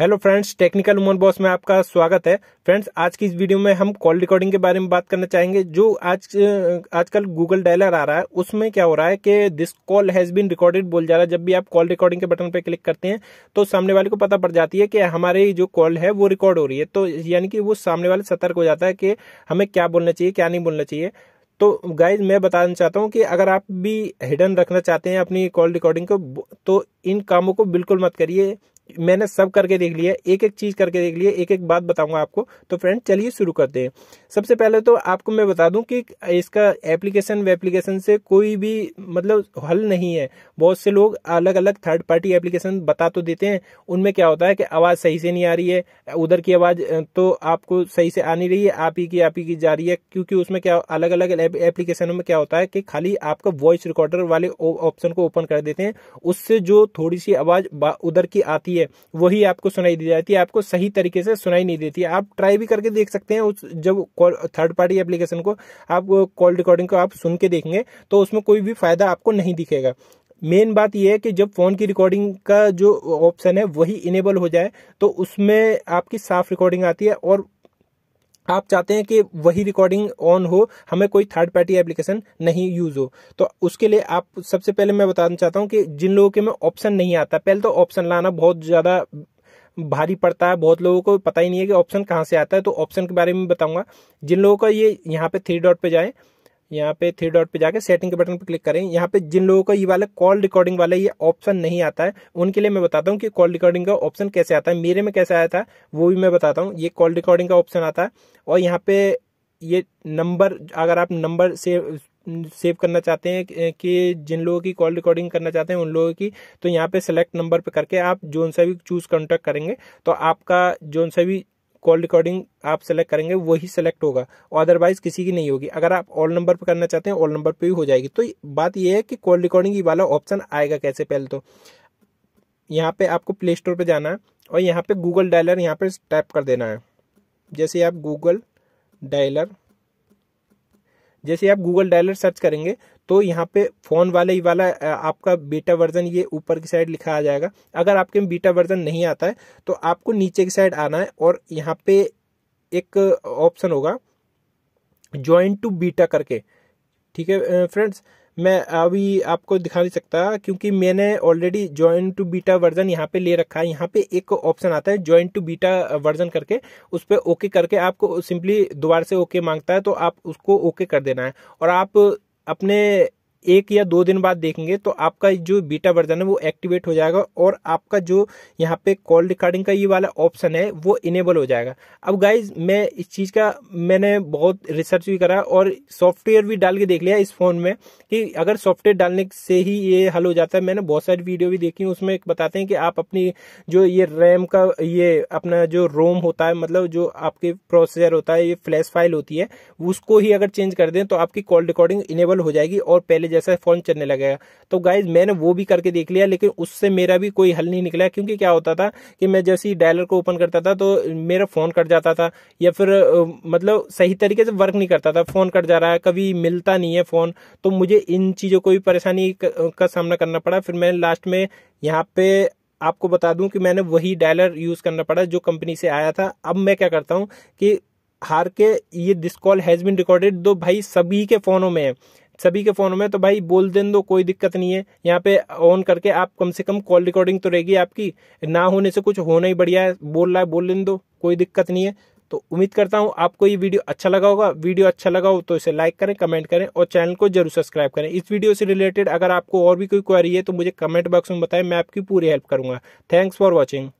hello friends technical woman boss में आपका स्वागत है फ्रेंड्स आज की इस वीडियो में हम कॉल रिकॉर्डिंग के बारे में बात करना चाहेंगे जो आज आजकल गूगल डायलर आ रहा है उसमें क्या हो रहा है कि this call has been recorded बोल जा रहा है जब भी आप कॉल रिकॉर्डिंग के बटन पर क्लिक करते हैं तो सामने वाले को पता पड़ जाती है कि हमारी जो कॉल है वो रिकॉर्ड हो रही है तो यानी कि वो सामने वाले सतर्क हो जाता है कि हमें क्या बोलना चाहिए क्या नहीं बोलना चाहिए तो गाइज मैं बताना चाहता हूँ कि अगर आप भी हिडन रखना चाहते हैं अपनी कॉल रिकॉर्डिंग को तो इन कामों को बिल्कुल मत करिए मैंने सब करके देख लिया एक एक चीज़ करके देख लिया एक एक बात बताऊंगा आपको तो फ्रेंड चलिए शुरू करते हैं सबसे पहले तो आपको मैं बता दूं कि इसका एप्लीकेशन वेप्लीकेशन से कोई भी मतलब हल नहीं है बहुत से लोग अलग अलग थर्ड पार्टी एप्लीकेशन बता तो देते हैं उनमें क्या होता है कि आवाज़ सही से नहीं आ रही है उधर की आवाज़ तो आपको सही से आ नहीं रही है आप ही की आप ही की जा रही है क्योंकि उसमें क्या अलग अलग एप्लीकेशनों में क्या होता है कि खाली आपका वॉइस रिकॉर्डर वाले ऑप्शन को ओपन कर देते हैं उससे जो थोड़ी सी आवाज़ उधर की आती जाती है वही आपको सुनाई दी जाती है आपको सही तरीके से सुनाई नहीं देती आप ट्राई भी करके देख सकते हैं उस जब थर्ड पार्टी एप्लीकेशन को आप कॉल रिकॉर्डिंग को आप सुन के देखेंगे तो उसमें कोई भी फायदा आपको नहीं दिखेगा मेन बात यह है कि जब फ़ोन की रिकॉर्डिंग का जो ऑप्शन है वही इनेबल हो जाए तो उसमें आपकी साफ रिकॉर्डिंग आती है और आप चाहते हैं कि वही रिकॉर्डिंग ऑन हो हमें कोई थर्ड पार्टी एप्लीकेशन नहीं यूज़ हो तो उसके लिए आप सबसे पहले मैं बताना चाहता हूँ कि जिन लोगों के में ऑप्शन नहीं आता पहले तो ऑप्शन लाना बहुत ज़्यादा भारी पड़ता है बहुत लोगों को पता ही नहीं है कि ऑप्शन कहाँ से आता है तो ऑप्शन के बारे में बताऊंगा जिन लोगों का ये यहाँ पे थ्री डॉट पे जाए यहाँ पे थ्री डॉट पे जाके सेटिंग के बटन पे क्लिक करें यहाँ पे जिन लोगों का ये वाला कॉल रिकॉर्डिंग वाला ये ऑप्शन नहीं आता है उनके लिए मैं बताता हूँ कि कॉल रिकॉर्डिंग का ऑप्शन कैसे आता है मेरे में कैसे आया था वो भी मैं बताता हूँ ये कॉल रिकॉर्डिंग का ऑप्शन आता है और यहाँ पे ये नंबर अगर आप नंबर से सेव करना चाहते हैं कि जिन लोगों की कॉल रिकॉर्डिंग करना चाहते हैं उन लोगों की तो यहाँ पे सेलेक्ट नंबर पे करके आप जोन सा भी चूज कॉन्टैक्ट करेंगे तो आपका जोन सा भी कॉल रिकॉर्डिंग आप सेलेक्ट करेंगे वही सेलेक्ट होगा अदरवाइज किसी की नहीं होगी अगर आप ऑल नंबर पर करना चाहते हैं ऑल नंबर पर भी हो जाएगी तो बात यह है कि कॉल रिकॉर्डिंग वाला ऑप्शन आएगा कैसे पहले तो यहाँ पे आपको प्ले स्टोर पर जाना है और यहाँ पे गूगल डायलर यहाँ पे टाइप कर देना है जैसे आप गूगल डायलर जैसे आप गूगल डायलर सर्च करेंगे तो यहाँ पे फ़ोन वाले ही वाला आपका बीटा वर्जन ये ऊपर की साइड लिखा आ जाएगा अगर आपके में बीटा वर्जन नहीं आता है तो आपको नीचे की साइड आना है और यहाँ पे एक ऑप्शन होगा ज्वाइन टू बीटा करके ठीक है फ्रेंड्स मैं अभी आपको दिखा नहीं सकता क्योंकि मैंने already join to beta version यहाँ पे ले रखा है यहाँ पे एक ऑप्शन आता है ज्वाइन टू बीटा वर्जन करके उस पर ओके करके आपको सिंपली दोबारा से ओके मांगता है तो आप उसको ओके कर देना है और आप अपने एक या दो दिन बाद देखेंगे तो आपका जो बीटा वर्जन है वो एक्टिवेट हो जाएगा और आपका जो यहाँ पे कॉल रिकॉर्डिंग का ये वाला ऑप्शन है वो इनेबल हो जाएगा अब गाइज मैं इस चीज़ का मैंने बहुत रिसर्च भी करा और सॉफ्टवेयर भी डाल के देख लिया इस फ़ोन में कि अगर सॉफ्टवेयर डालने से ही ये हल हो जाता है मैंने बहुत सारी वीडियो भी देखी उसमें बताते हैं कि आप अपनी जो ये रैम का ये अपना जो रोम होता है मतलब जो आपके प्रोसेसर होता है ये फ्लैश फाइल होती है उसको ही अगर चेंज कर दें तो आपकी कॉल रिकॉर्डिंग इनेबल हो जाएगी और पहले जैसा फ़ोन चलने लगेगा तो गाइज मैंने वो भी करके देख लिया लेकिन उससे मेरा भी कोई हल नहीं निकला क्योंकि क्या होता था कि मैं जैसे ही डायलर को ओपन करता था तो मेरा फ़ोन कट जाता था या फिर मतलब सही तरीके से वर्क नहीं करता था फ़ोन कट जा रहा है कभी मिलता नहीं है फ़ोन तो मुझे इन चीज़ों को भी परेशानी का सामना करना पड़ा फिर मैंने लास्ट में यहाँ पे आपको बता दूं कि मैंने वही डायलर यूज़ करना पड़ा जो कंपनी से आया था अब मैं क्या करता हूँ कि हार के ये this call has been recorded दो भाई सभी के फ़ोनों में है सभी के फ़ोनों में तो भाई बोल दें दो कोई दिक्कत नहीं है यहाँ पे ऑन करके आप कम से कम कॉल रिकॉर्डिंग तो रहेगी आपकी ना होने से कुछ होना ही बढ़िया है बोल रहा है बोल दे दो कोई दिक्कत नहीं है तो उम्मीद करता हूँ आपको ये वीडियो अच्छा लगा होगा वीडियो अच्छा लगा हो तो इसे लाइक करें कमेंट करें और चैनल को जरूर सब्सक्राइब करें इस वीडियो से रिलेटेड अगर आपको और भी कोई क्वारी है तो मुझे कमेंट बॉक्स में बताएं मैं आपकी पूरी हेल्प करूंगा थैंक्स फॉर वॉचिंग